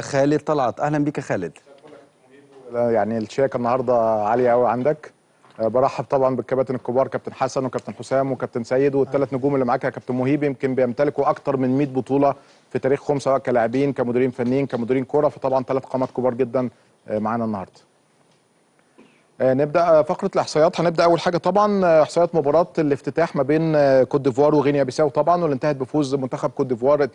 خالد طلعت اهلا بيك يا خالد يعني الشياكه النهارده عاليه قوي عندك أه، برحب طبعا بالكباتن الكبار كابتن حسن وكابتن حسام وكابتن سيد والثلاث نجوم اللي معاك يا كابتن مهيب يمكن بيمتلكوا اكتر من 100 بطوله في تاريخهم سواء كلاعبين كمديرين فنيين كمديرين كوره فطبعا ثلاث قامات كبار جدا أه، معانا النهارده. أه، نبدا فقره الاحصائيات هنبدا اول حاجه طبعا احصائيات مباراه الافتتاح ما بين كوت ديفوار وغينيا بيساو طبعا واللي انتهت بفوز منتخب كوت ديفوار 2-0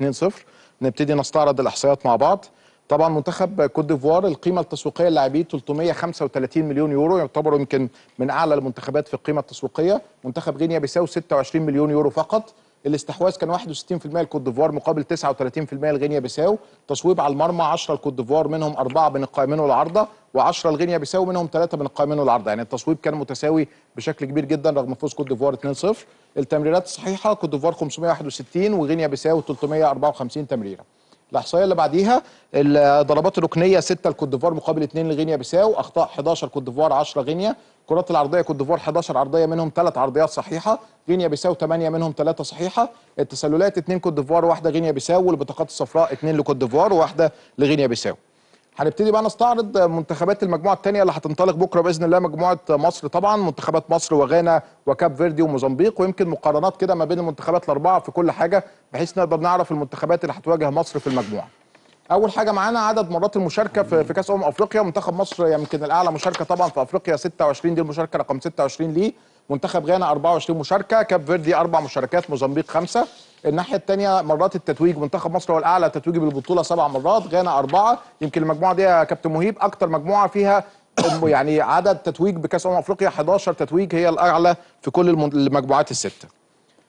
نبتدي نستعرض الاحصائيات مع بعض. طبعا منتخب كوت ديفوار القيمه التسويقيه للاعبيه 335 مليون يورو يعتبر يمكن من اعلى المنتخبات في القيمه التسويقيه منتخب غينيا بيساو 26 مليون يورو فقط الاستحواذ كان 61% لكوت ديفوار مقابل 39% لغينيا بيساو تصويب على المرمى 10 لكوت ديفوار منهم 4 بين القائمين والعارضه و10 لغينيا بيساو منهم 3 بين القائمين والعارضه يعني التصويب كان متساوي بشكل كبير جدا رغم فوز كوت ديفوار 2-0 التمريرات الصحيحه كوت ديفوار 561 وغينيا بيساو 354 تمريره الاحصائيه اللي بعديها الضربات الركنيه 6 لكوت ديفوار مقابل 2 لغينيا بيساو اخطاء 11 كوت ديفوار 10 غينيا الكرات العرضيه كوت ديفوار 11 عرضيه منهم 3 عرضيات صحيحه غينيا بيساو 8 منهم 3 صحيحه التسللات 2 كوت ديفوار واحده غينيا بيساو والبطاقات الصفراء 2 لكوت ديفوار وواحده لغينيا بيساو هنبتدي بقى نستعرض منتخبات المجموعه الثانيه اللي هتنطلق بكره باذن الله مجموعه مصر طبعا منتخبات مصر وغانا وكاب فيردي وموزمبيق ويمكن مقارنات كده ما بين المنتخبات الاربعه في كل حاجه بحيث نقدر نعرف المنتخبات اللي هتواجه مصر في المجموعه. اول حاجه معانا عدد مرات المشاركه في, في كاس امم افريقيا منتخب مصر يمكن الاعلى مشاركه طبعا في افريقيا 26 دي المشاركه رقم 26 ليه منتخب غانا 24 مشاركه كاب فيردي اربع مشاركات موزمبيق خمسه الناحيه الثانيه مرات التتويج منتخب مصر هو الاعلى تتويجي بالبطوله سبع مرات غانا اربعه يمكن المجموعه دي يا كابتن مهيب اكتر مجموعه فيها يعني عدد تتويج بكاس امم افريقيا 11 تتويج هي الاعلى في كل المجموعات السته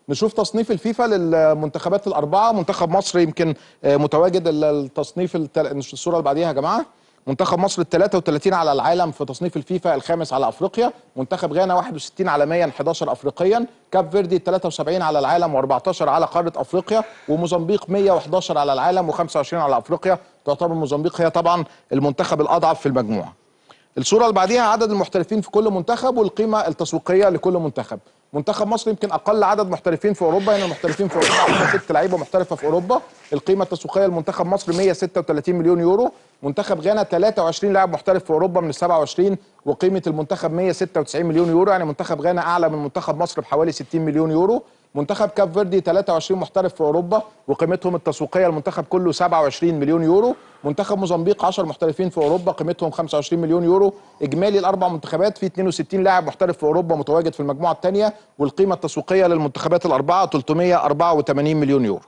نشوف تصنيف الفيفا للمنتخبات الاربعه منتخب مصر يمكن آه، متواجد التصنيف الصوره اللي بعديها يا جماعه منتخب مصر ال 33 على العالم في تصنيف الفيفا الخامس على افريقيا منتخب غانا 61 عالميا 11 افريقيا كاب فيردي 73 على العالم و14 على قاره افريقيا وموزمبيق 111 على العالم و25 على افريقيا تعتبر موزمبيق هي طبعا المنتخب الاضعف في المجموعه الصوره اللي بعديها عدد المحترفين في كل منتخب والقيمه التسويقيه لكل منتخب منتخب مصر يمكن اقل عدد محترفين في اوروبا هنا المحترفين في اوروبا ست لعيبه محترفه في اوروبا القيمه التسويقيه لمنتخب مصر 136 مليون يورو منتخب غانا 23 لاعب محترف في اوروبا من 27 وقيمه المنتخب 196 مليون يورو يعني منتخب غانا اعلى من منتخب مصر بحوالي 60 مليون يورو منتخب كاب فيردي 23 محترف في اوروبا وقيمتهم التسويقيه المنتخب كله 27 مليون يورو منتخب موزمبيق 10 محترفين في اوروبا قيمتهم 25 مليون يورو اجمالي الاربع منتخبات في 62 لاعب محترف في اوروبا متواجد في المجموعه الثانيه والقيمه التسويقيه للمنتخبات الاربعه 384 مليون يورو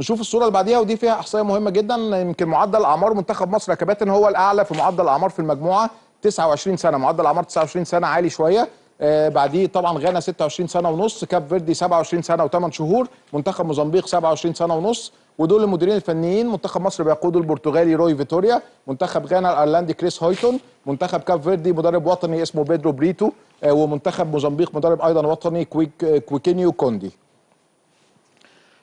نشوف الصوره اللي بعديها ودي فيها احصائيه مهمه جدا يمكن معدل اعمار منتخب مصر يا كباتن هو الاعلى في معدل الاعمار في المجموعه 29 سنه معدل اعمار 29 سنه عالي شويه آه، بعديه طبعا غانا 26 سنه ونص كاب فيردي 27 سنه و8 شهور منتخب موزمبيق 27 سنه ونص ودول المديرين الفنيين منتخب مصر بيقوده البرتغالي روي فيتوريا منتخب غانا الايرلندي كريس هويتون منتخب كاب فيردي مدرب وطني اسمه بيدرو بريتو آه، ومنتخب موزمبيق مدرب ايضا وطني كويك كويكينيو كوندي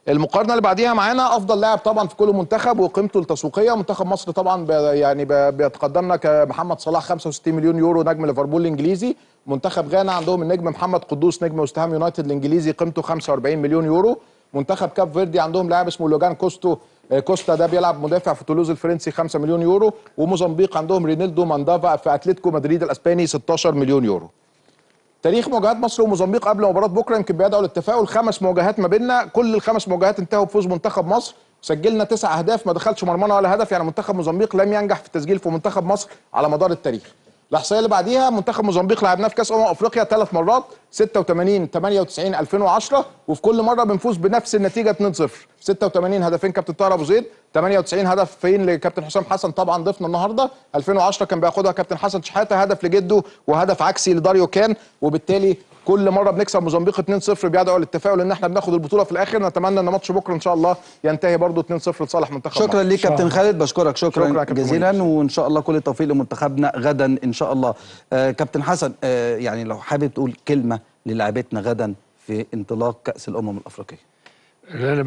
المقارنه اللي بعديها معانا افضل لاعب طبعا في كل منتخب وقيمته التسويقيه منتخب مصر طبعا يعني بيتقدمنا كمحمد صلاح 65 مليون يورو نجم ليفربول الانجليزي منتخب غانا عندهم النجم محمد قدوس نجم وستهام يونايتد الانجليزي قيمته 45 مليون يورو منتخب كاب فيردي عندهم لاعب اسمه لوجان كوستو آه، كوستا ده بيلعب مدافع في تولوز الفرنسي 5 مليون يورو وموزمبيق عندهم رينيلدو ماندافا في اتلتيكو مدريد الاسباني 16 مليون يورو تاريخ مواجهات مصر وموزمبيق قبل مباراه بكره يمكن بيدعو للتفاؤل خمس مواجهات ما بيننا كل الخمس مواجهات انتهوا بفوز منتخب مصر سجلنا تسع اهداف ما دخلش مرمانا ولا هدف يعني منتخب موزمبيق لم ينجح في التسجيل في منتخب مصر على مدار التاريخ الاحصائيه اللي بعديها منتخب موزمبيق لعبناه في كاس امم افريقيا ثلاث مرات 86 98 2010 وفي كل مره بنفوز بنفس النتيجه 2-0 86 هدفين كابتن طاهر ابو زيد 98 هدف فين لكابتن حسام حسن طبعا ضيفنا النهارده 2010 كان بياخدها كابتن حسن شحاته هدف لجده وهدف عكسي لداريو كان وبالتالي كل مره بنكسب موزمبيق 2-0 بيدعو للتفاؤل ان احنا بناخد البطوله في الاخر نتمنى ان ماتش بكره ان شاء الله ينتهي برضه 2-0 لصالح منتخب شكرا ليك كابتن خالد بشكرك شكرا, شكرا جزيلا وان شاء الله كل التوفيق لمنتخبنا غدا ان شاء الله آه كابتن حسن آه يعني لو حابب تقول كلمه للاعبتنا غدا في انطلاق كاس الامم الافريقيه